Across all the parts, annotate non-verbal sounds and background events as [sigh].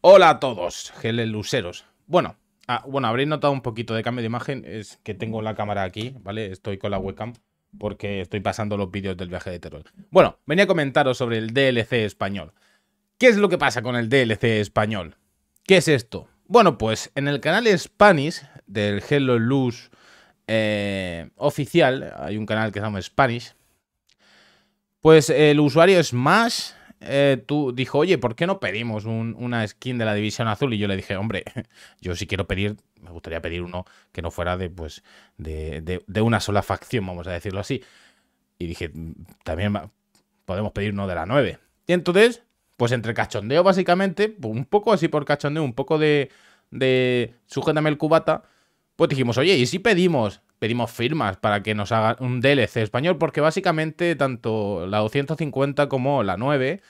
Hola a todos, geleluseros. Bueno, ah, bueno, habréis notado un poquito de cambio de imagen, es que tengo la cámara aquí, ¿vale? Estoy con la webcam porque estoy pasando los vídeos del viaje de terror. Bueno, venía a comentaros sobre el DLC español. ¿Qué es lo que pasa con el DLC español? ¿Qué es esto? Bueno, pues en el canal Spanish del Hello Luz eh, oficial, hay un canal que se llama Spanish, pues el usuario es más... Eh, tú dijo, oye, ¿por qué no pedimos una skin de la División Azul? Y yo le dije, hombre, [laughs] yo sí quiero pedir, me gustaría pedir uno que no fuera pues, de, de, una sola facción, vamos a decirlo así. Y dije, también podemos pedir uno de la 9. Y entonces, pues entre cachondeo básicamente, un poco así por cachondeo, un poco de, de sujétame el cubata pues dijimos, oye, ¿y si pedimos? Pedimos firmas para que nos hagan un DLC español, porque básicamente tanto la 250 como la 9,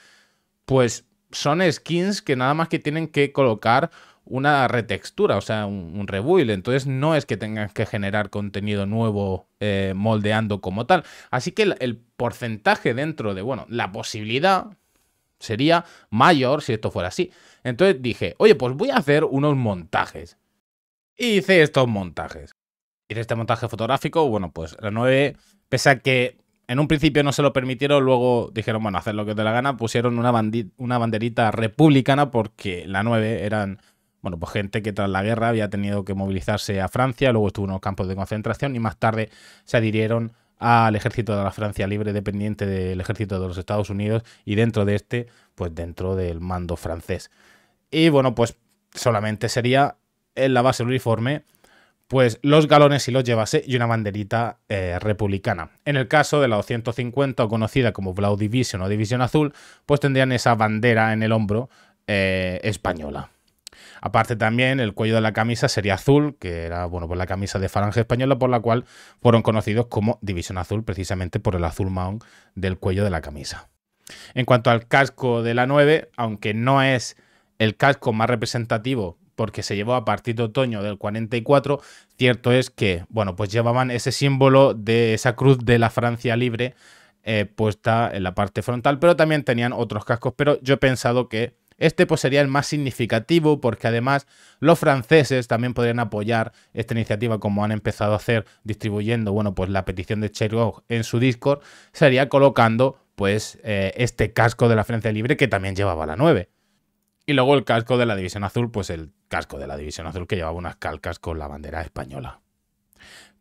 pues son skins que nada más que tienen que colocar una retextura, o sea, un, rebuild. Entonces no es que tengan que generar contenido nuevo eh, moldeando como tal. Así que el, el porcentaje dentro de, bueno, la posibilidad sería mayor si esto fuera así. Entonces dije, oye, pues voy a hacer unos montajes hice estos montajes. y este montaje fotográfico, bueno, pues la 9, pese a que en un principio no se lo permitieron, luego dijeron, bueno, hacer lo que te la gana, pusieron una, una banderita republicana porque la 9 eran, bueno, pues gente que tras la guerra había tenido que movilizarse a Francia, luego estuvo en los campos de concentración y más tarde se adhirieron al ejército de la Francia libre dependiente del ejército de los Estados Unidos y dentro de este, pues dentro del mando francés. Y bueno, pues solamente sería en la base uniforme, pues los galones si los llevase y una banderita eh, republicana. En el caso de la 250 conocida como Blau Division o División Azul, pues tendrían esa bandera en el hombro eh, española. Aparte también el cuello de la camisa sería azul, que era bueno, por pues la camisa de Falange Española, por la cual fueron conocidos como División Azul, precisamente por el azul maón del cuello de la camisa. En cuanto al casco de la 9, aunque no es el casco más representativo porque se llevó a partir de otoño del 44, cierto es que, bueno, pues llevaban ese símbolo de esa cruz de la Francia libre eh, puesta en la parte frontal, pero también tenían otros cascos, pero yo he pensado que este pues sería el más significativo porque además los franceses también podrían apoyar esta iniciativa como han empezado a hacer distribuyendo, bueno, pues la petición de Cherog en su Discord, sería colocando pues eh, este casco de la Francia libre que también llevaba la 9. Y luego el casco de la División Azul, pues el casco de la División Azul que llevaba unas calcas con la bandera española.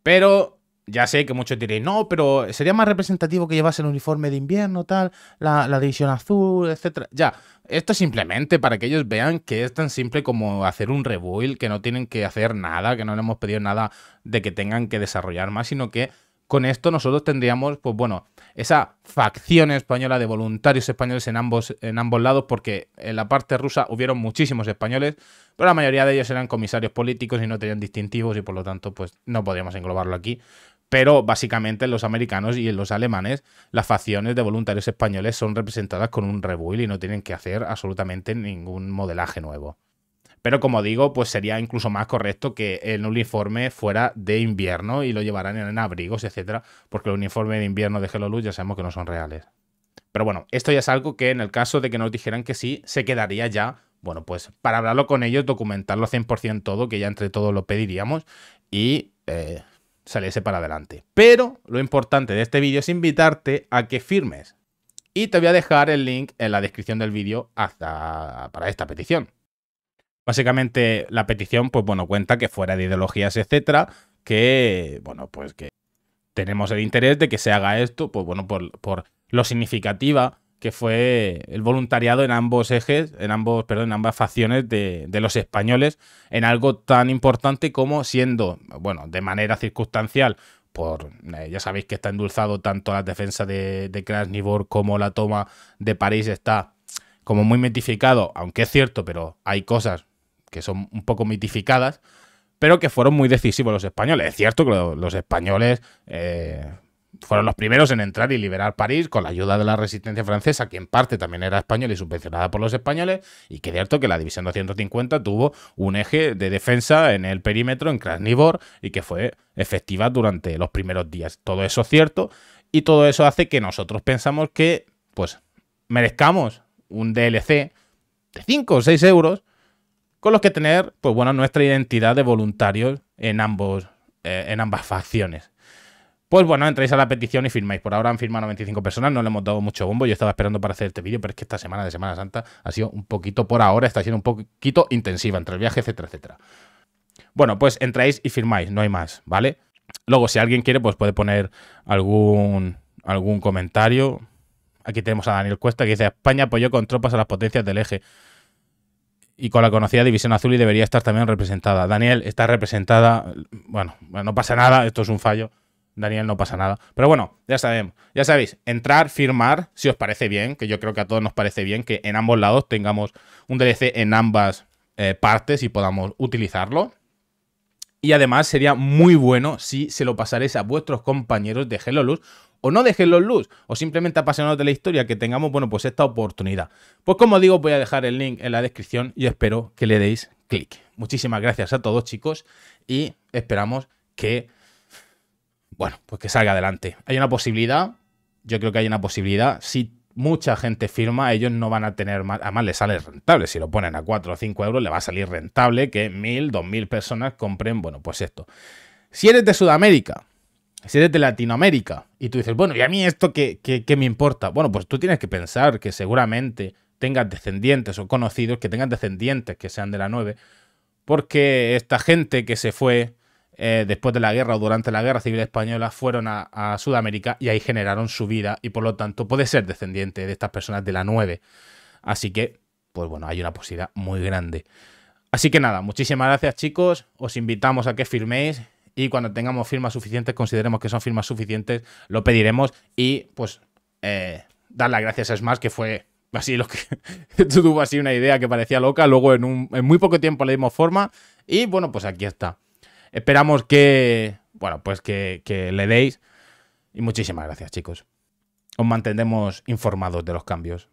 Pero ya sé que muchos diréis, no, pero sería más representativo que llevase el uniforme de invierno, tal, la, división azul, etcétera. Ya, esto es simplemente para que ellos vean que es tan simple como hacer un rebuild, que no tienen que hacer nada, que no le hemos pedido nada de que tengan que desarrollar más, sino que con esto nosotros tendríamos, pues bueno, esa facción española de voluntarios españoles en ambos, en ambos lados, porque en la parte rusa hubieron muchísimos españoles, pero la mayoría de ellos eran comisarios políticos y no tenían distintivos y por lo tanto pues no podríamos englobarlo aquí. Pero básicamente en los americanos y en los alemanes las facciones de voluntarios españoles son representadas con un rebuild y no tienen que hacer absolutamente ningún modelaje nuevo. Pero como digo, pues sería incluso más correcto que el uniforme fuera de invierno y lo llevaran en abrigos, etcétera, porque el uniforme de invierno de Hello ya sabemos que no son reales. Pero bueno, esto ya es algo que en el caso de que nos dijeran que sí, se quedaría ya, bueno, pues para hablarlo con ellos, documentarlo 100% todo, que ya entre todos lo pediríamos y eh, saliese para adelante. Pero lo importante de este vídeo es invitarte a que firmes. Y te voy a dejar el link en la descripción del vídeo hasta para esta petición. Básicamente la petición, pues bueno, cuenta que fuera de ideologías, etcétera, que, bueno, pues que tenemos el interés de que se haga esto, pues bueno, por, lo significativa que fue el voluntariado en ambos ejes, en ambos, perdón, en ambas facciones de, los españoles, en algo tan importante como siendo, bueno, de manera circunstancial, por eh, ya sabéis que está endulzado tanto la defensa de, de Krasnivor como la toma de París está como muy mitificado, aunque es cierto, pero hay cosas que son un poco mitificadas, pero que fueron muy decisivos los españoles. Es cierto que los españoles eh, fueron los primeros en entrar y liberar París con la ayuda de la resistencia francesa, que en parte también era española y subvencionada por los españoles, y que es cierto que la División 250 tuvo un eje de defensa en el perímetro, en Krasnivor, y que fue efectiva durante los primeros días. Todo eso es cierto, y todo eso hace que nosotros pensamos que, pues, merezcamos un DLC de 5 o 6 euros con los que tener, pues bueno, nuestra identidad de voluntarios en, ambos, eh, en ambas facciones. Pues bueno, entráis a la petición y firmáis. Por ahora han firmado 95 personas, no le hemos dado mucho bombo. Yo estaba esperando para hacer este vídeo, pero es que esta semana de Semana Santa ha sido un poquito, por ahora, está siendo un poquito intensiva entre el viaje, etcétera, etcétera. Bueno, pues entráis y firmáis, no hay más, ¿vale? Luego, si alguien quiere, pues puede poner algún, algún comentario. Aquí tenemos a Daniel Cuesta que dice: España apoyó con tropas a las potencias del eje y con la conocida División Azul y debería estar también representada. Daniel está representada, bueno, no pasa nada, esto es un fallo. Daniel no pasa nada. Pero bueno, ya sabemos, ya sabéis, entrar, firmar, si os parece bien, que yo creo que a todos nos parece bien que en ambos lados tengamos un DLC en ambas eh, partes y podamos utilizarlo. Y además sería muy bueno si se lo pasaréis a vuestros compañeros de Hello o no de luz, o simplemente apasionados de la historia, que tengamos, bueno, pues esta oportunidad. Pues como digo, voy a dejar el link en la descripción y espero que le deis clic. Muchísimas gracias a todos, chicos, y esperamos que, bueno, pues que salga adelante. Hay una posibilidad, yo creo que hay una posibilidad, si mucha gente firma, ellos no van a tener más. Además, le sale rentable. Si lo ponen a 4 o 5 euros, le va a salir rentable que 1.000, 2.000 personas compren, bueno, pues esto. Si eres de Sudamérica, si eres de Latinoamérica, y tú dices, bueno, ¿y a mí esto qué, qué, qué me importa? Bueno, pues tú tienes que pensar que seguramente tengas descendientes o conocidos que tengas descendientes que sean de la 9, porque esta gente que se fue eh, después de la guerra o durante la guerra civil española, fueron a, Sudamérica y ahí generaron su vida y por lo tanto puede ser descendiente de estas personas de la 9. Así que, pues bueno, hay una posibilidad muy grande. Así que nada, muchísimas gracias chicos, os invitamos a que firméis y cuando tengamos firmas suficientes, consideremos que son firmas suficientes, lo pediremos y pues eh, dar las gracias a Smash que fue así lo que [laughs] tuvo así una idea que parecía loca, luego en, un, en muy poco tiempo le dimos forma y bueno, pues aquí está. Esperamos que, bueno, pues que, le deis. Y muchísimas gracias, chicos. Os mantendremos informados de los cambios.